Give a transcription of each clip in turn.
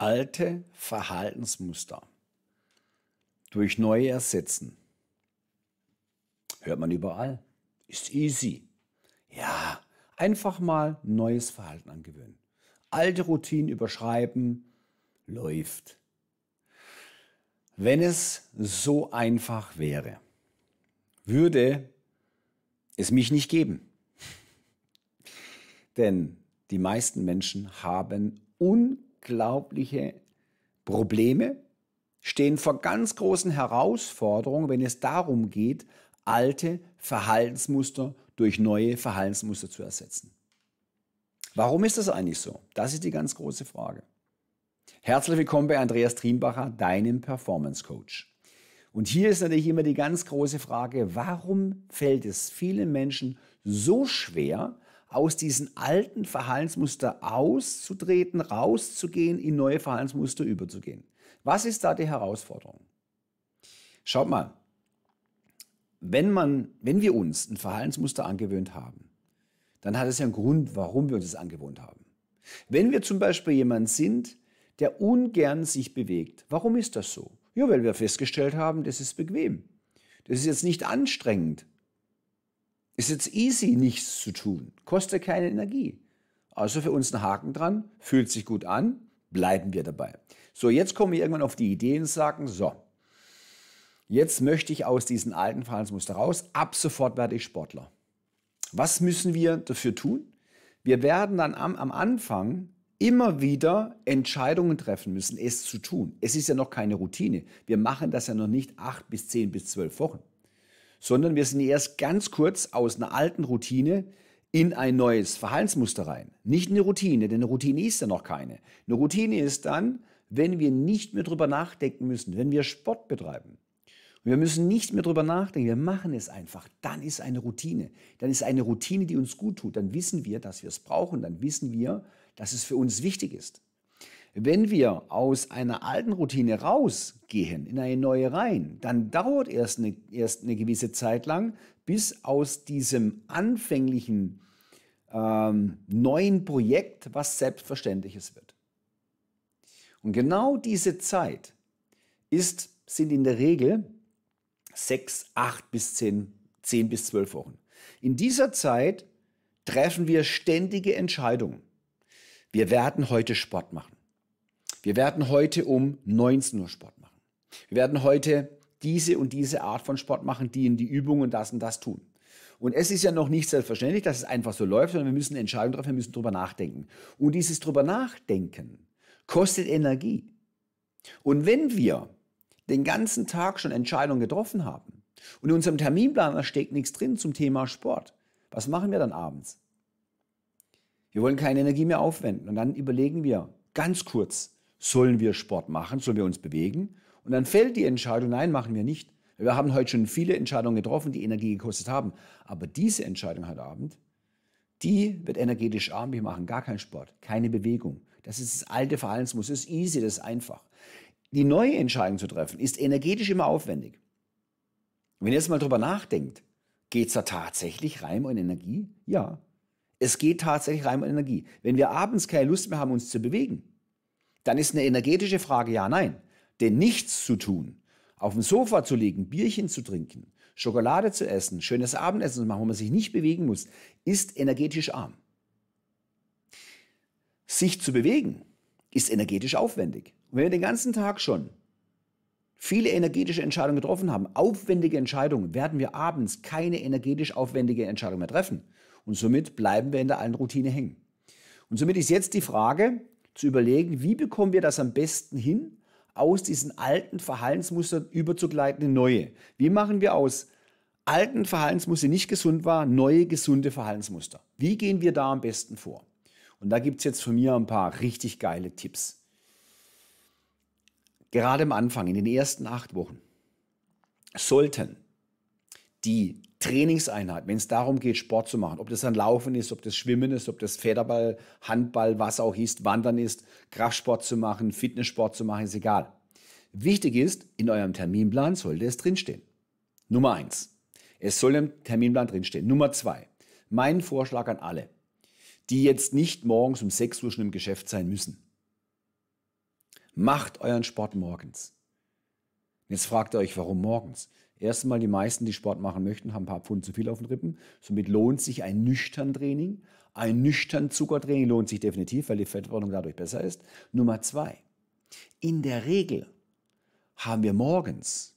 alte Verhaltensmuster durch neue ersetzen. Hört man überall. Ist easy. Ja, einfach mal neues Verhalten angewöhnen. Alte Routinen überschreiben. Läuft. Wenn es so einfach wäre, würde es mich nicht geben. Denn die meisten Menschen haben unglaublich unglaubliche Probleme, stehen vor ganz großen Herausforderungen, wenn es darum geht, alte Verhaltensmuster durch neue Verhaltensmuster zu ersetzen. Warum ist das eigentlich so? Das ist die ganz große Frage. Herzlich willkommen bei Andreas Triembacher, deinem Performance Coach. Und hier ist natürlich immer die ganz große Frage, warum fällt es vielen Menschen so schwer, aus diesen alten Verhaltensmuster auszutreten, rauszugehen, in neue Verhaltensmuster überzugehen. Was ist da die Herausforderung? Schaut mal, wenn, man, wenn wir uns ein Verhaltensmuster angewöhnt haben, dann hat es ja einen Grund, warum wir uns das angewöhnt haben. Wenn wir zum Beispiel jemand sind, der ungern sich bewegt, warum ist das so? Ja, weil wir festgestellt haben, das ist bequem. Das ist jetzt nicht anstrengend ist jetzt easy, nichts zu tun, kostet keine Energie. Also für uns ein Haken dran, fühlt sich gut an, bleiben wir dabei. So, jetzt kommen wir irgendwann auf die Idee und sagen, so, jetzt möchte ich aus diesen alten Verhaltensmuster raus, ab sofort werde ich Sportler. Was müssen wir dafür tun? Wir werden dann am, am Anfang immer wieder Entscheidungen treffen müssen, es zu tun. Es ist ja noch keine Routine. Wir machen das ja noch nicht acht bis zehn bis zwölf Wochen sondern wir sind erst ganz kurz aus einer alten Routine in ein neues Verhaltensmuster rein. Nicht eine Routine, denn eine Routine ist ja noch keine. Eine Routine ist dann, wenn wir nicht mehr drüber nachdenken müssen, wenn wir Sport betreiben. Und wir müssen nicht mehr drüber nachdenken, wir machen es einfach. Dann ist eine Routine. Dann ist eine Routine, die uns gut tut. Dann wissen wir, dass wir es brauchen. Dann wissen wir, dass es für uns wichtig ist. Wenn wir aus einer alten Routine rausgehen, in eine neue rein, dann dauert erst eine, erst eine gewisse Zeit lang, bis aus diesem anfänglichen ähm, neuen Projekt was Selbstverständliches wird. Und genau diese Zeit ist, sind in der Regel sechs, acht bis zehn, zehn bis zwölf Wochen. In dieser Zeit treffen wir ständige Entscheidungen. Wir werden heute Sport machen. Wir werden heute um 19 Uhr Sport machen. Wir werden heute diese und diese Art von Sport machen, die in die Übung und das und das tun. Und es ist ja noch nicht selbstverständlich, dass es einfach so läuft, sondern wir müssen Entscheidungen treffen, wir müssen drüber nachdenken. Und dieses drüber nachdenken kostet Energie. Und wenn wir den ganzen Tag schon Entscheidungen getroffen haben und in unserem Terminplaner steckt nichts drin zum Thema Sport, was machen wir dann abends? Wir wollen keine Energie mehr aufwenden und dann überlegen wir ganz kurz, sollen wir Sport machen, sollen wir uns bewegen? Und dann fällt die Entscheidung, nein, machen wir nicht. Wir haben heute schon viele Entscheidungen getroffen, die Energie gekostet haben. Aber diese Entscheidung heute Abend, die wird energetisch arm. Wir machen gar keinen Sport, keine Bewegung. Das ist das alte Verhaltensmuster. Das ist easy, das ist einfach. Die neue Entscheidung zu treffen, ist energetisch immer aufwendig. wenn ihr jetzt mal drüber nachdenkt, geht es da tatsächlich rein um Energie? Ja. Es geht tatsächlich rein um Energie. Wenn wir abends keine Lust mehr haben, uns zu bewegen, dann ist eine energetische Frage ja, nein. Denn nichts zu tun, auf dem Sofa zu liegen, Bierchen zu trinken, Schokolade zu essen, schönes Abendessen zu machen, wo man sich nicht bewegen muss, ist energetisch arm. Sich zu bewegen ist energetisch aufwendig. Und wenn wir den ganzen Tag schon viele energetische Entscheidungen getroffen haben, aufwendige Entscheidungen, werden wir abends keine energetisch aufwendige Entscheidung mehr treffen. Und somit bleiben wir in der alten Routine hängen. Und somit ist jetzt die Frage, zu überlegen, wie bekommen wir das am besten hin, aus diesen alten Verhaltensmustern überzugleiten in neue. Wie machen wir aus alten Verhaltensmuster, die nicht gesund waren, neue gesunde Verhaltensmuster? Wie gehen wir da am besten vor? Und da gibt es jetzt von mir ein paar richtig geile Tipps. Gerade am Anfang, in den ersten acht Wochen, sollten die Trainingseinheit, wenn es darum geht, Sport zu machen, ob das dann Laufen ist, ob das Schwimmen ist, ob das Federball, Handball, was auch ist, Wandern ist, Kraftsport zu machen, Fitnesssport zu machen, ist egal. Wichtig ist, in eurem Terminplan sollte es drinstehen. Nummer eins, es soll im Terminplan drinstehen. Nummer zwei, mein Vorschlag an alle, die jetzt nicht morgens um 6 Uhr schon im Geschäft sein müssen. Macht euren Sport morgens jetzt fragt ihr euch, warum morgens? Erstmal, die meisten, die Sport machen möchten, haben ein paar Pfund zu viel auf den Rippen. Somit lohnt sich ein nüchtern Training. Ein nüchtern Zuckertraining lohnt sich definitiv, weil die Fettverbrennung dadurch besser ist. Nummer zwei. In der Regel haben wir morgens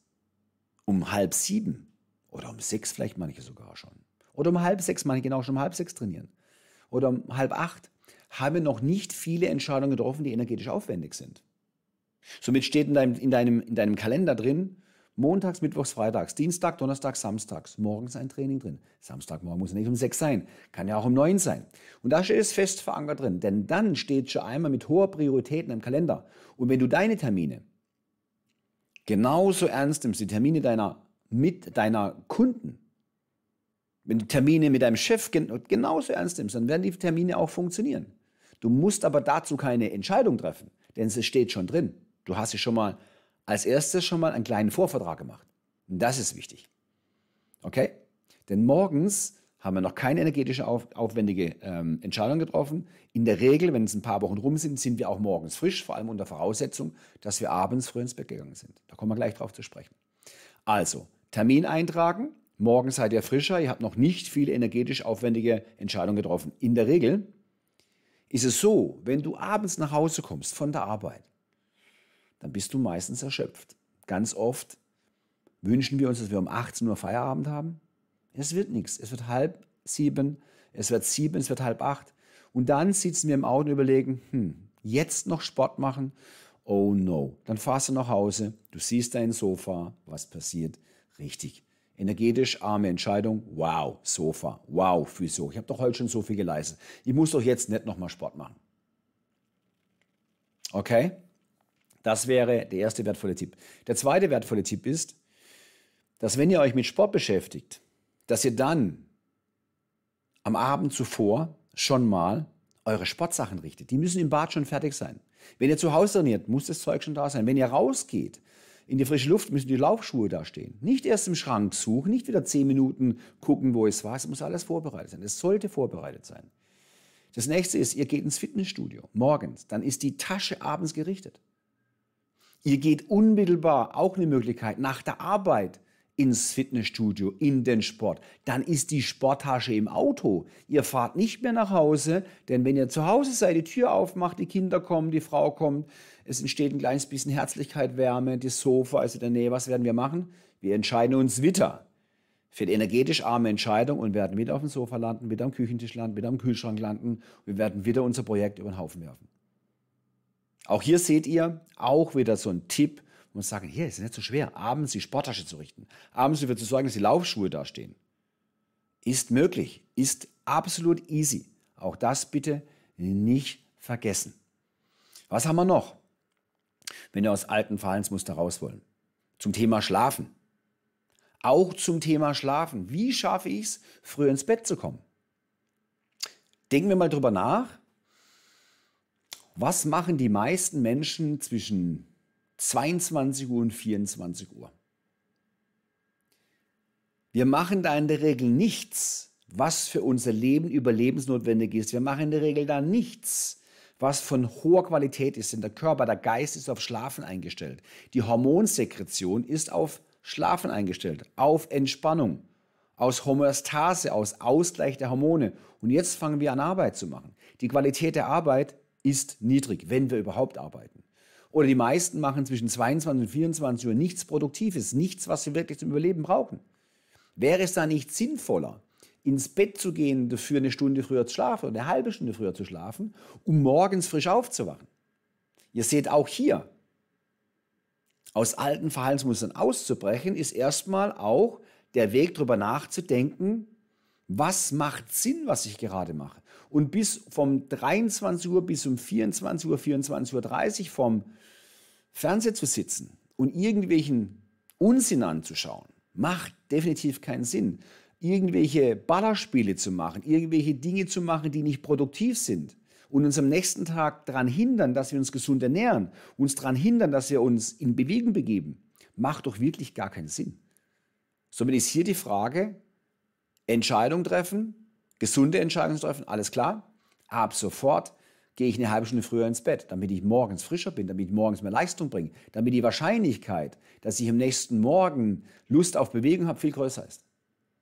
um halb sieben oder um sechs vielleicht manche sogar schon. Oder um halb sechs, manche genau schon um halb sechs trainieren. Oder um halb acht haben wir noch nicht viele Entscheidungen getroffen, die energetisch aufwendig sind. Somit steht in deinem, in deinem, in deinem Kalender drin, Montags, Mittwochs, Freitags, Dienstag, Donnerstag, Samstags. Morgens ein Training drin. Samstagmorgen muss ja nicht um sechs sein, kann ja auch um neun sein. Und da steht es fest verankert drin, denn dann steht schon einmal mit hoher Priorität in deinem Kalender. Und wenn du deine Termine genauso ernst nimmst, die Termine deiner, mit, deiner Kunden, wenn du Termine mit deinem Chef genauso ernst nimmst, dann werden die Termine auch funktionieren. Du musst aber dazu keine Entscheidung treffen, denn es steht schon drin. Du hast dich schon mal als erstes schon mal einen kleinen Vorvertrag gemacht. Und das ist wichtig. Okay? Denn morgens haben wir noch keine energetisch auf, aufwendige ähm, Entscheidung getroffen. In der Regel, wenn es ein paar Wochen rum sind, sind wir auch morgens frisch, vor allem unter Voraussetzung, dass wir abends früh ins Bett gegangen sind. Da kommen wir gleich drauf zu sprechen. Also, Termin eintragen. Morgen seid ihr frischer, ihr habt noch nicht viele energetisch aufwendige Entscheidungen getroffen. In der Regel ist es so, wenn du abends nach Hause kommst von der Arbeit, dann bist du meistens erschöpft. Ganz oft wünschen wir uns, dass wir um 18 Uhr Feierabend haben. Es wird nichts. Es wird halb sieben, es wird sieben, es wird halb acht. Und dann sitzen wir im Auto und überlegen, hm, jetzt noch Sport machen? Oh no. Dann fahrst du nach Hause, du siehst dein Sofa, was passiert? Richtig. Energetisch arme Entscheidung. Wow, Sofa. Wow, Physio. Ich habe doch heute schon so viel geleistet. Ich muss doch jetzt nicht nochmal Sport machen. Okay? Das wäre der erste wertvolle Tipp. Der zweite wertvolle Tipp ist, dass wenn ihr euch mit Sport beschäftigt, dass ihr dann am Abend zuvor schon mal eure Sportsachen richtet. Die müssen im Bad schon fertig sein. Wenn ihr zu Hause trainiert, muss das Zeug schon da sein. Wenn ihr rausgeht, in die frische Luft müssen die Laufschuhe da stehen. Nicht erst im Schrank suchen, nicht wieder zehn Minuten gucken, wo es war. Es muss alles vorbereitet sein. Es sollte vorbereitet sein. Das nächste ist, ihr geht ins Fitnessstudio morgens. Dann ist die Tasche abends gerichtet. Ihr geht unmittelbar, auch eine Möglichkeit, nach der Arbeit ins Fitnessstudio, in den Sport. Dann ist die Sporttasche im Auto. Ihr fahrt nicht mehr nach Hause, denn wenn ihr zu Hause seid, die Tür aufmacht, die Kinder kommen, die Frau kommt, es entsteht ein kleines bisschen Herzlichkeit, Wärme, das Sofa, ist in der Nähe, was werden wir machen? Wir entscheiden uns wieder für die energetisch arme Entscheidung und werden wieder auf dem Sofa landen, wieder am Küchentisch landen, wieder am Kühlschrank landen. Wir werden wieder unser Projekt über den Haufen werfen. Auch hier seht ihr auch wieder so ein Tipp und sagen, hier ist nicht so schwer, abends die Sporttasche zu richten, abends dafür zu sorgen, dass die Laufschuhe dastehen. Ist möglich, ist absolut easy. Auch das bitte nicht vergessen. Was haben wir noch, wenn wir aus alten Verhaltensmustern raus wollen? Zum Thema Schlafen. Auch zum Thema Schlafen. Wie schaffe ich es, früh ins Bett zu kommen? Denken wir mal drüber nach, was machen die meisten Menschen zwischen 22 Uhr und 24 Uhr? Wir machen da in der Regel nichts, was für unser Leben überlebensnotwendig ist. Wir machen in der Regel da nichts, was von hoher Qualität ist. Denn der Körper, der Geist ist auf Schlafen eingestellt. Die Hormonsekretion ist auf Schlafen eingestellt, auf Entspannung, aus Homöostase, aus Ausgleich der Hormone. Und jetzt fangen wir an, Arbeit zu machen. Die Qualität der Arbeit ist niedrig, wenn wir überhaupt arbeiten. Oder die meisten machen zwischen 22 und 24 Uhr nichts Produktives, nichts, was sie wirklich zum Überleben brauchen. Wäre es da nicht sinnvoller, ins Bett zu gehen, dafür eine Stunde früher zu schlafen oder eine halbe Stunde früher zu schlafen, um morgens frisch aufzuwachen? Ihr seht auch hier, aus alten Verhaltensmustern auszubrechen, ist erstmal auch der Weg, darüber nachzudenken, was macht Sinn, was ich gerade mache. Und bis vom 23 Uhr bis um 24 Uhr, 24.30 Uhr 30 vom Fernseher zu sitzen und irgendwelchen Unsinn anzuschauen, macht definitiv keinen Sinn. Irgendwelche Ballerspiele zu machen, irgendwelche Dinge zu machen, die nicht produktiv sind und uns am nächsten Tag daran hindern, dass wir uns gesund ernähren, uns daran hindern, dass wir uns in Bewegung begeben, macht doch wirklich gar keinen Sinn. Somit ist hier die Frage, Entscheidung treffen, gesunde Entscheidung treffen, alles klar. Ab sofort gehe ich eine halbe Stunde früher ins Bett, damit ich morgens frischer bin, damit ich morgens mehr Leistung bringe, damit die Wahrscheinlichkeit, dass ich am nächsten Morgen Lust auf Bewegung habe, viel größer ist.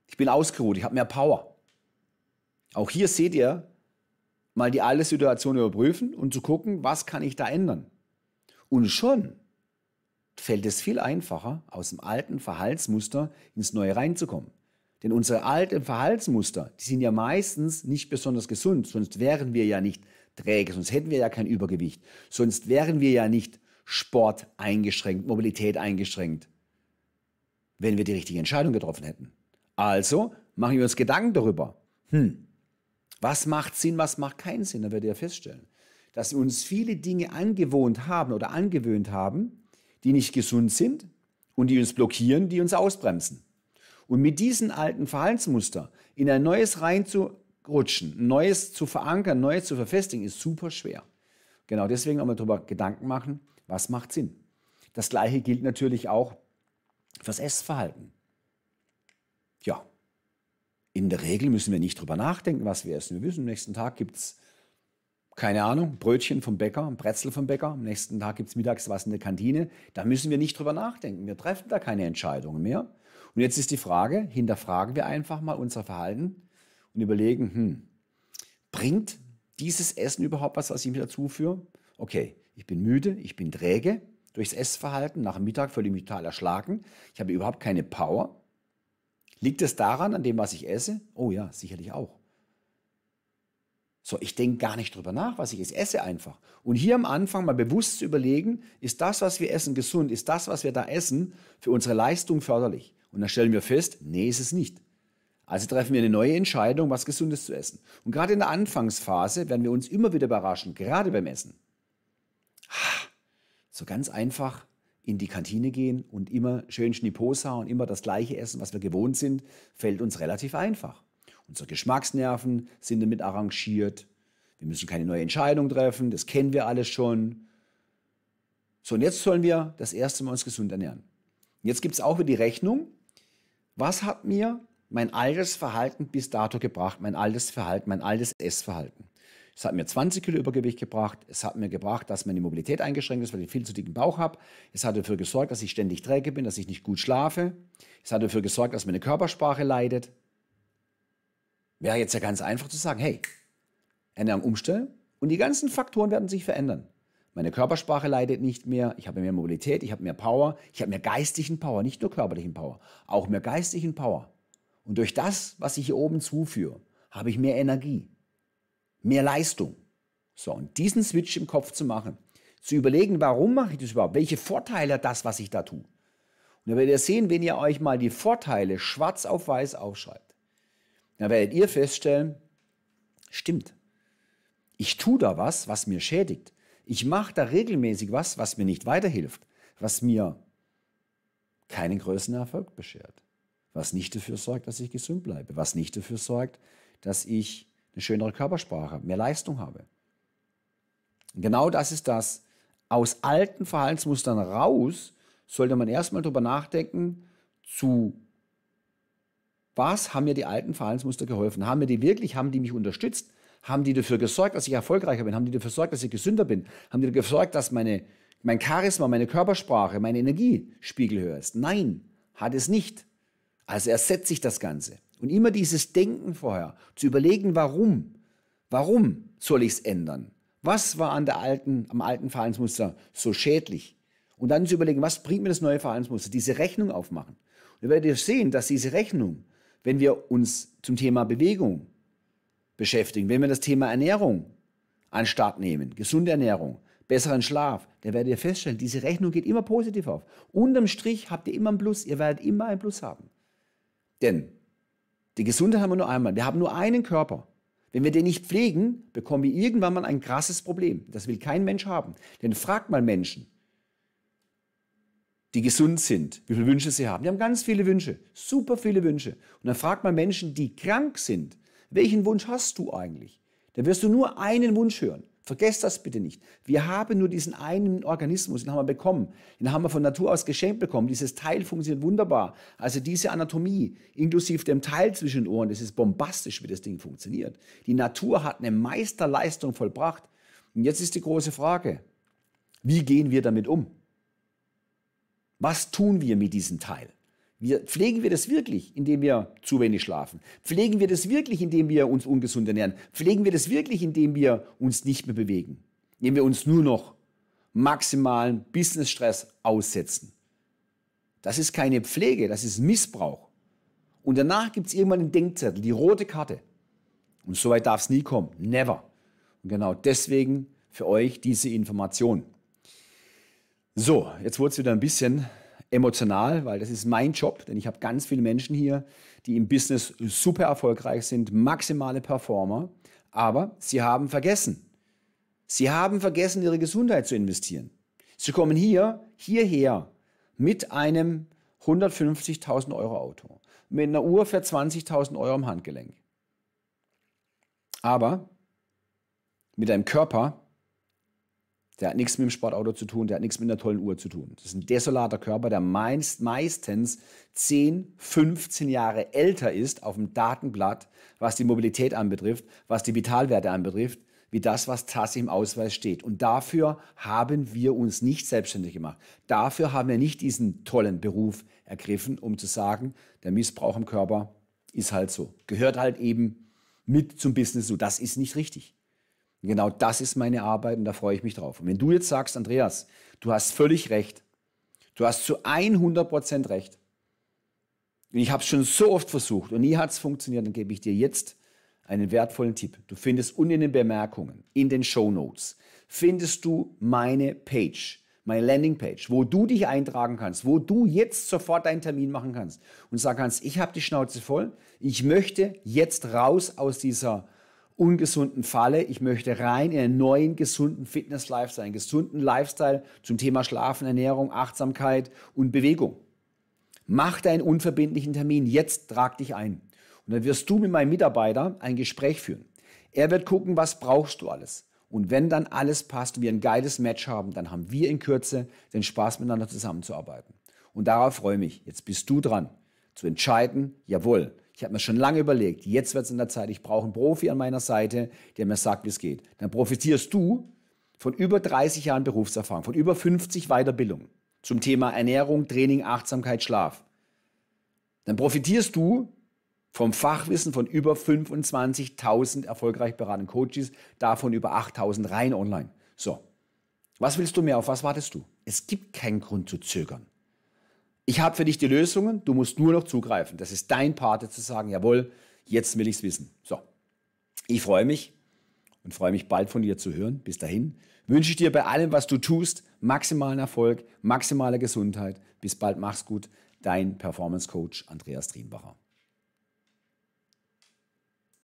Ich bin ausgeruht, ich habe mehr Power. Auch hier seht ihr, mal die alte Situation überprüfen und zu gucken, was kann ich da ändern. Und schon fällt es viel einfacher, aus dem alten Verhaltsmuster ins neue reinzukommen. Denn unsere alten Verhaltensmuster, die sind ja meistens nicht besonders gesund, sonst wären wir ja nicht träge, sonst hätten wir ja kein Übergewicht, sonst wären wir ja nicht Sport eingeschränkt, Mobilität eingeschränkt, wenn wir die richtige Entscheidung getroffen hätten. Also machen wir uns Gedanken darüber. Hm, was macht Sinn, was macht keinen Sinn? Dann werdet ihr feststellen, dass wir uns viele Dinge angewohnt haben oder angewöhnt haben, die nicht gesund sind und die uns blockieren, die uns ausbremsen. Und mit diesen alten Verhaltensmuster in ein neues reinzurutschen, neues zu verankern, neues zu verfestigen, ist super schwer. Genau deswegen auch mal darüber Gedanken machen, was macht Sinn. Das gleiche gilt natürlich auch fürs Essverhalten. Ja, in der Regel müssen wir nicht darüber nachdenken, was wir essen. Wir wissen, am nächsten Tag gibt es, keine Ahnung, Brötchen vom Bäcker, ein Brezel vom Bäcker, am nächsten Tag gibt es mittags was in der Kantine. Da müssen wir nicht drüber nachdenken. Wir treffen da keine Entscheidungen mehr. Und jetzt ist die Frage, hinterfragen wir einfach mal unser Verhalten und überlegen, hm, bringt dieses Essen überhaupt was, was ich mir dazu führe? Okay, ich bin müde, ich bin träge, durchs Essverhalten nach dem Mittag völlig mental erschlagen, ich habe überhaupt keine Power. Liegt es daran, an dem, was ich esse? Oh ja, sicherlich auch. So, ich denke gar nicht drüber nach, was ich jetzt esse einfach. Und hier am Anfang mal bewusst zu überlegen, ist das, was wir essen, gesund? Ist das, was wir da essen, für unsere Leistung förderlich? Und dann stellen wir fest, nee, ist es nicht. Also treffen wir eine neue Entscheidung, was Gesundes zu essen. Und gerade in der Anfangsphase werden wir uns immer wieder überraschen, gerade beim Essen. So ganz einfach in die Kantine gehen und immer schön Schniposa und immer das gleiche essen, was wir gewohnt sind, fällt uns relativ einfach. Unsere Geschmacksnerven sind damit arrangiert. Wir müssen keine neue Entscheidung treffen, das kennen wir alles schon. So, und jetzt sollen wir das erste Mal uns gesund ernähren. Jetzt gibt es auch wieder die Rechnung, was hat mir mein altes Verhalten bis dato gebracht? Mein altes Verhalten, mein altes Essverhalten. Es hat mir 20 Kilo Übergewicht gebracht. Es hat mir gebracht, dass meine Mobilität eingeschränkt ist, weil ich viel zu dicken Bauch habe. Es hat dafür gesorgt, dass ich ständig träge bin, dass ich nicht gut schlafe. Es hat dafür gesorgt, dass meine Körpersprache leidet. Wäre jetzt ja ganz einfach zu sagen, hey, Ernährung umstellen und die ganzen Faktoren werden sich verändern. Meine Körpersprache leidet nicht mehr. Ich habe mehr Mobilität, ich habe mehr Power. Ich habe mehr geistigen Power, nicht nur körperlichen Power, auch mehr geistigen Power. Und durch das, was ich hier oben zuführe, habe ich mehr Energie, mehr Leistung. So, und diesen Switch im Kopf zu machen, zu überlegen, warum mache ich das überhaupt? Welche Vorteile hat das, was ich da tue? Und da werdet ihr sehen, wenn ihr euch mal die Vorteile schwarz auf weiß aufschreibt, dann werdet ihr feststellen, stimmt. Ich tue da was, was mir schädigt ich mache da regelmäßig was, was mir nicht weiterhilft, was mir keinen größeren Erfolg beschert, was nicht dafür sorgt, dass ich gesund bleibe, was nicht dafür sorgt, dass ich eine schönere Körpersprache habe, mehr Leistung habe. genau das ist das. Aus alten Verhaltensmustern raus sollte man erstmal darüber nachdenken, zu was haben mir die alten Verhaltensmuster geholfen? Haben mir die wirklich, haben die mich unterstützt? Haben die dafür gesorgt, dass ich erfolgreicher bin? Haben die dafür gesorgt, dass ich gesünder bin? Haben die dafür gesorgt, dass meine, mein Charisma, meine Körpersprache, meine Energiespiegel höher ist? Nein, hat es nicht. Also ersetze ich das Ganze. Und immer dieses Denken vorher, zu überlegen, warum, warum soll ich es ändern? Was war an der alten, am alten Verhaltensmuster so schädlich? Und dann zu überlegen, was bringt mir das neue Verhaltensmuster? Diese Rechnung aufmachen. Und ihr werdet sehen, dass diese Rechnung, wenn wir uns zum Thema Bewegung beschäftigen. Wenn wir das Thema Ernährung an Start nehmen, gesunde Ernährung, besseren Schlaf, dann werdet ihr feststellen, diese Rechnung geht immer positiv auf. Unterm Strich habt ihr immer einen Plus, ihr werdet immer einen Plus haben. Denn die Gesundheit haben wir nur einmal. Wir haben nur einen Körper. Wenn wir den nicht pflegen, bekommen wir irgendwann mal ein krasses Problem. Das will kein Mensch haben. Denn fragt mal Menschen, die gesund sind, wie viele Wünsche sie haben. Die haben ganz viele Wünsche, super viele Wünsche. Und dann fragt mal Menschen, die krank sind, welchen Wunsch hast du eigentlich? Da wirst du nur einen Wunsch hören. Vergesst das bitte nicht. Wir haben nur diesen einen Organismus, den haben wir bekommen. Den haben wir von Natur aus geschenkt bekommen. Dieses Teil funktioniert wunderbar. Also diese Anatomie, inklusive dem Teil zwischen Ohren, das ist bombastisch, wie das Ding funktioniert. Die Natur hat eine Meisterleistung vollbracht. Und jetzt ist die große Frage, wie gehen wir damit um? Was tun wir mit diesem Teil? Wir, pflegen wir das wirklich, indem wir zu wenig schlafen? Pflegen wir das wirklich, indem wir uns ungesund ernähren? Pflegen wir das wirklich, indem wir uns nicht mehr bewegen? Indem wir uns nur noch maximalen Businessstress aussetzen? Das ist keine Pflege, das ist Missbrauch. Und danach gibt es irgendwann einen Denkzettel, die rote Karte. Und so weit darf es nie kommen. Never. Und genau deswegen für euch diese Information. So, jetzt wurde es wieder ein bisschen emotional, weil das ist mein Job, denn ich habe ganz viele Menschen hier, die im Business super erfolgreich sind, maximale Performer, aber sie haben vergessen. Sie haben vergessen, ihre Gesundheit zu investieren. Sie kommen hier, hierher mit einem 150.000 Euro Auto, mit einer Uhr für 20.000 Euro im Handgelenk. Aber mit einem Körper, der hat nichts mit dem Sportauto zu tun, der hat nichts mit einer tollen Uhr zu tun. Das ist ein desolater Körper, der meist, meistens 10, 15 Jahre älter ist auf dem Datenblatt, was die Mobilität anbetrifft, was die Vitalwerte anbetrifft, wie das, was tatsächlich im Ausweis steht. Und dafür haben wir uns nicht selbstständig gemacht. Dafür haben wir nicht diesen tollen Beruf ergriffen, um zu sagen, der Missbrauch im Körper ist halt so. Gehört halt eben mit zum Business so. Das ist nicht richtig. Genau das ist meine Arbeit und da freue ich mich drauf. Und wenn du jetzt sagst, Andreas, du hast völlig recht, du hast zu 100% Prozent recht, und ich habe es schon so oft versucht und nie hat es funktioniert, dann gebe ich dir jetzt einen wertvollen Tipp. Du findest unten in den Bemerkungen, in den Show Notes, findest du meine Page, meine Landingpage, wo du dich eintragen kannst, wo du jetzt sofort deinen Termin machen kannst und sagen kannst, ich habe die Schnauze voll, ich möchte jetzt raus aus dieser ungesunden Falle. Ich möchte rein in einen neuen, gesunden Fitness-Lifestyle, einen gesunden Lifestyle zum Thema Schlafen, Ernährung, Achtsamkeit und Bewegung. Mach deinen unverbindlichen Termin. Jetzt trag dich ein. Und dann wirst du mit meinem Mitarbeiter ein Gespräch führen. Er wird gucken, was brauchst du alles. Und wenn dann alles passt und wir ein geiles Match haben, dann haben wir in Kürze den Spaß, miteinander zusammenzuarbeiten. Und darauf freue ich mich. Jetzt bist du dran, zu entscheiden, jawohl, ich habe mir schon lange überlegt, jetzt wird es in der Zeit, ich brauche einen Profi an meiner Seite, der mir sagt, wie es geht. Dann profitierst du von über 30 Jahren Berufserfahrung, von über 50 Weiterbildungen zum Thema Ernährung, Training, Achtsamkeit, Schlaf. Dann profitierst du vom Fachwissen von über 25.000 erfolgreich beratenden Coaches, davon über 8.000 rein online. So, was willst du mehr? Auf was wartest du? Es gibt keinen Grund zu zögern ich habe für dich die Lösungen, du musst nur noch zugreifen. Das ist dein Pate zu sagen, jawohl, jetzt will ich es wissen. So, ich freue mich und freue mich bald von dir zu hören. Bis dahin wünsche ich dir bei allem, was du tust, maximalen Erfolg, maximale Gesundheit. Bis bald, mach's gut. Dein Performance Coach Andreas Trienbacher.